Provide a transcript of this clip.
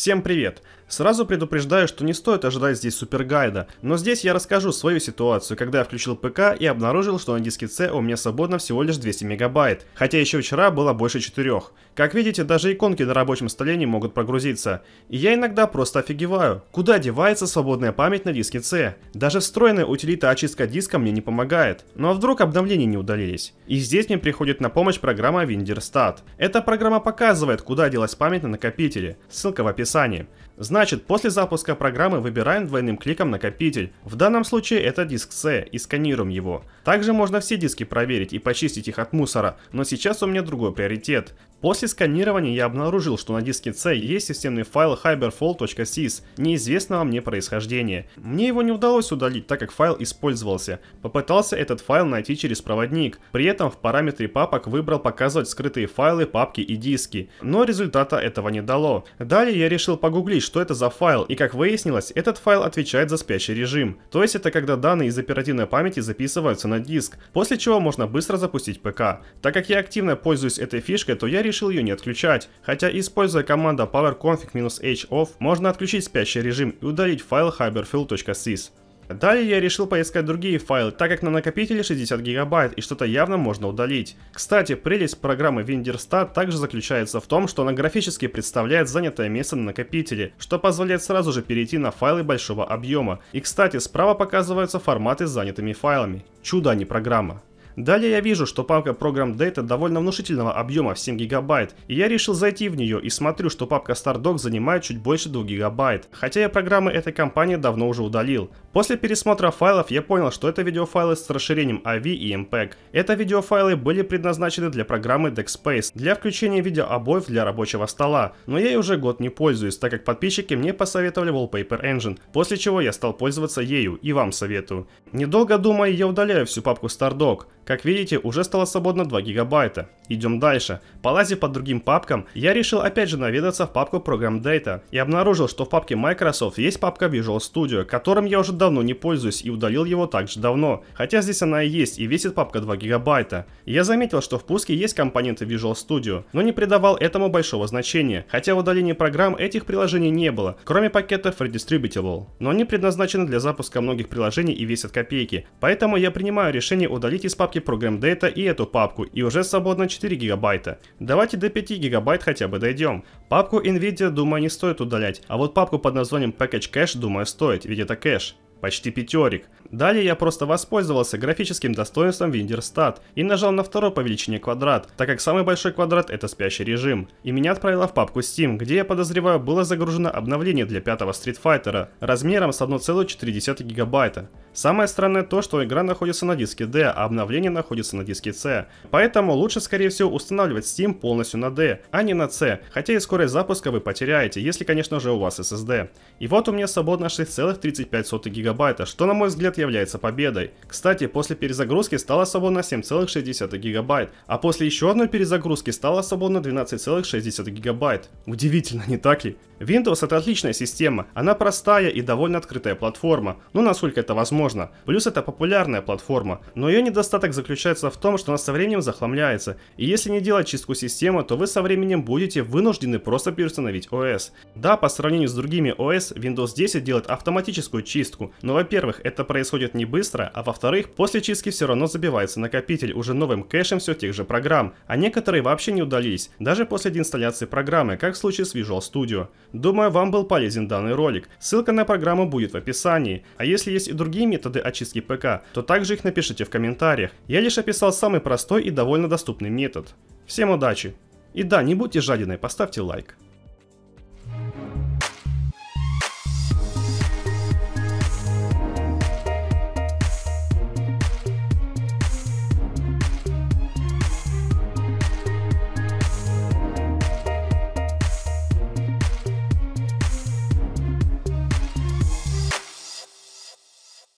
Всем привет! Сразу предупреждаю, что не стоит ожидать здесь супергайда, но здесь я расскажу свою ситуацию, когда я включил ПК и обнаружил, что на диске C у меня свободно всего лишь 200 мегабайт, хотя еще вчера было больше 4. Как видите, даже иконки на рабочем столе не могут прогрузиться. И я иногда просто офигеваю, куда девается свободная память на диске C. Даже встроенная утилита очистка диска мне не помогает. Ну а вдруг обновления не удалились? И здесь мне приходит на помощь программа WinDirStat. Эта программа показывает, куда делась память на накопителе. Ссылка в описании. Значит, после запуска программы выбираем двойным кликом накопитель. В данном случае это диск C и сканируем его. Также можно все диски проверить и почистить их от мусора, но сейчас у меня другой приоритет. После сканирования я обнаружил, что на диске C есть системный файл hyperfold.sys неизвестного мне происхождения. Мне его не удалось удалить, так как файл использовался. Попытался этот файл найти через проводник. При этом в параметре папок выбрал показывать скрытые файлы, папки и диски. Но результата этого не дало. Далее я решил погуглить, что это за файл, и как выяснилось, этот файл отвечает за спящий режим. То есть это когда данные из оперативной памяти записываются на диск, после чего можно быстро запустить ПК. Так как я активно пользуюсь этой фишкой, то я решил решил ее не отключать, хотя используя команда powerconfig-h off, можно отключить спящий режим и удалить файл hyperfill.sys. Далее я решил поискать другие файлы, так как на накопителе 60 гигабайт и что-то явно можно удалить. Кстати, прелесть программы WinDirStat также заключается в том, что она графически представляет занятое место на накопителе, что позволяет сразу же перейти на файлы большого объема. И кстати, справа показываются форматы с занятыми файлами. Чудо, а не программа. Далее я вижу, что папка программ Data довольно внушительного объема в 7 гигабайт, и я решил зайти в нее и смотрю, что папка Stardock занимает чуть больше 2 гигабайт, хотя я программы этой компании давно уже удалил. После пересмотра файлов я понял, что это видеофайлы с расширением AV а и MPEG. Это видеофайлы были предназначены для программы DeckSpace, для включения видеообоев для рабочего стола, но я ей уже год не пользуюсь, так как подписчики мне посоветовали Wallpaper Engine, после чего я стал пользоваться ею и вам советую. Недолго думая, я удаляю всю папку Stardock. Как видите, уже стало свободно 2 гигабайта. Идем дальше. Полазив по другим папкам, я решил опять же наведаться в папку Program Data и обнаружил, что в папке Microsoft есть папка Visual Studio, которым я уже давно не пользуюсь и удалил его также давно, хотя здесь она и есть и весит папка 2 гигабайта. Я заметил, что в пуске есть компоненты Visual Studio, но не придавал этому большого значения, хотя в удалении программ этих приложений не было, кроме пакетов Redistributable, но они предназначены для запуска многих приложений и весят копейки, поэтому я принимаю решение удалить из папки папки Program Data и эту папку, и уже свободно 4 гигабайта. Давайте до 5 гигабайт хотя бы дойдем. Папку NVIDIA, думаю, не стоит удалять, а вот папку под названием Package Cache, думаю, стоит, ведь это кэш. Почти пятерик. Далее я просто воспользовался графическим достоинством Windirstat и нажал на второй по величине квадрат, так как самый большой квадрат это спящий режим. И меня отправило в папку Steam, где я подозреваю было загружено обновление для пятого Street Fighter размером с 1,4 гигабайта. Самое странное то, что игра находится на диске D, а обновление находится на диске C. Поэтому лучше, скорее всего, устанавливать Steam полностью на D, а не на C, хотя и скорость запуска вы потеряете, если, конечно же, у вас SSD. И вот у меня свободно 6,35 гигабайта, что, на мой взгляд, является победой. Кстати, после перезагрузки стало свободно 7,6 гигабайт, а после еще одной перезагрузки стало свободно 12,6 гигабайт. Удивительно, не так ли? Windows это отличная система, она простая и довольно открытая платформа, ну насколько это возможно возможно. Плюс это популярная платформа, но ее недостаток заключается в том, что она со временем захламляется, и если не делать чистку системы, то вы со временем будете вынуждены просто переустановить ОС. Да, по сравнению с другими ОС, Windows 10 делает автоматическую чистку, но во-первых, это происходит не быстро, а во-вторых, после чистки все равно забивается накопитель уже новым кэшем все тех же программ, а некоторые вообще не удались, даже после деинсталляции программы, как в случае с Visual Studio. Думаю, вам был полезен данный ролик. Ссылка на программу будет в описании. А если есть и другие методы очистки ПК, то также их напишите в комментариях. Я лишь описал самый простой и довольно доступный метод. Всем удачи! И да, не будьте жадиной, поставьте лайк.